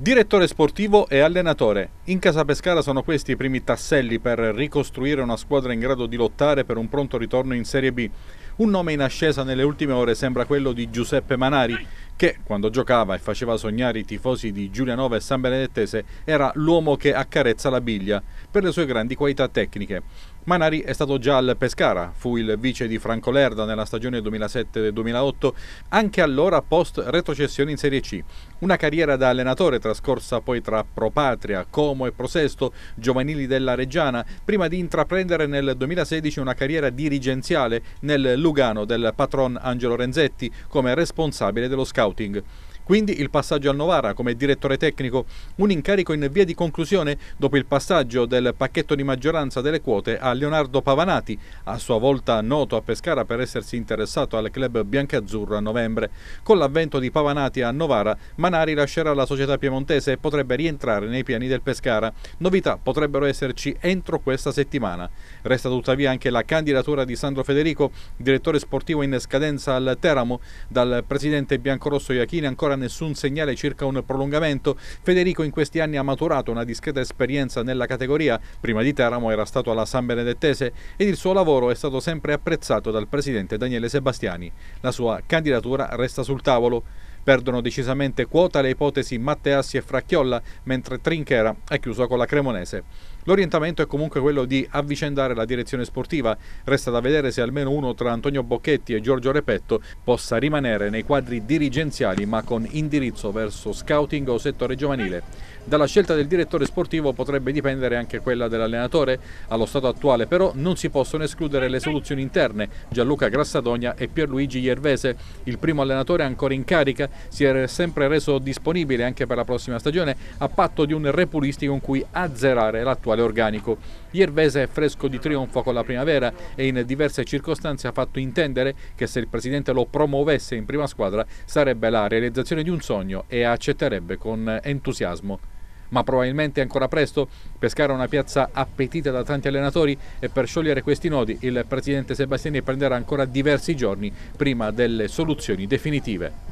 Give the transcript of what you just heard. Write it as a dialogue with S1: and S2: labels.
S1: Direttore sportivo e allenatore. In Casa Pescara sono questi i primi tasselli per ricostruire una squadra in grado di lottare per un pronto ritorno in Serie B. Un nome in ascesa nelle ultime ore sembra quello di Giuseppe Manari, che quando giocava e faceva sognare i tifosi di Giulianova e San Benedettese era l'uomo che accarezza la biglia per le sue grandi qualità tecniche. Manari è stato già al Pescara, fu il vice di Franco Lerda nella stagione 2007-2008, anche allora post retrocessione in Serie C. Una carriera da allenatore trascorsa poi tra Propatria, Como e Prosesto, giovanili della Reggiana, prima di intraprendere nel 2016 una carriera dirigenziale nel Lugano del patron Angelo Renzetti come responsabile dello scouting. Quindi il passaggio al Novara come direttore tecnico, un incarico in via di conclusione dopo il passaggio del pacchetto di maggioranza delle quote a Leonardo Pavanati, a sua volta noto a Pescara per essersi interessato al club biancazzurro a novembre. Con l'avvento di Pavanati a Novara, Manari lascerà la società piemontese e potrebbe rientrare nei piani del Pescara. Novità potrebbero esserci entro questa settimana. Resta tuttavia anche la candidatura di Sandro Federico, direttore sportivo in scadenza al Teramo, dal presidente biancorosso Iachini ancora nessun segnale circa un prolungamento. Federico in questi anni ha maturato una discreta esperienza nella categoria, prima di Teramo era stato alla San Benedettese ed il suo lavoro è stato sempre apprezzato dal presidente Daniele Sebastiani. La sua candidatura resta sul tavolo. Perdono decisamente quota le ipotesi Matteassi e Fracchiolla, mentre Trinchera è chiuso con la Cremonese. L'orientamento è comunque quello di avvicendare la direzione sportiva. Resta da vedere se almeno uno tra Antonio Bocchetti e Giorgio Repetto possa rimanere nei quadri dirigenziali ma con indirizzo verso scouting o settore giovanile. Dalla scelta del direttore sportivo potrebbe dipendere anche quella dell'allenatore. Allo stato attuale però non si possono escludere le soluzioni interne. Gianluca Grassadogna e Pierluigi Iervese. Il primo allenatore ancora in carica si è sempre reso disponibile anche per la prossima stagione a patto di un repulisti con cui azzerare l'attuale paleorganico. Iervese è fresco di trionfo con la primavera e in diverse circostanze ha fatto intendere che se il presidente lo promuovesse in prima squadra sarebbe la realizzazione di un sogno e accetterebbe con entusiasmo ma probabilmente è ancora presto. pescare una piazza appetita da tanti allenatori e per sciogliere questi nodi il presidente Sebastiani prenderà ancora diversi giorni prima delle soluzioni definitive.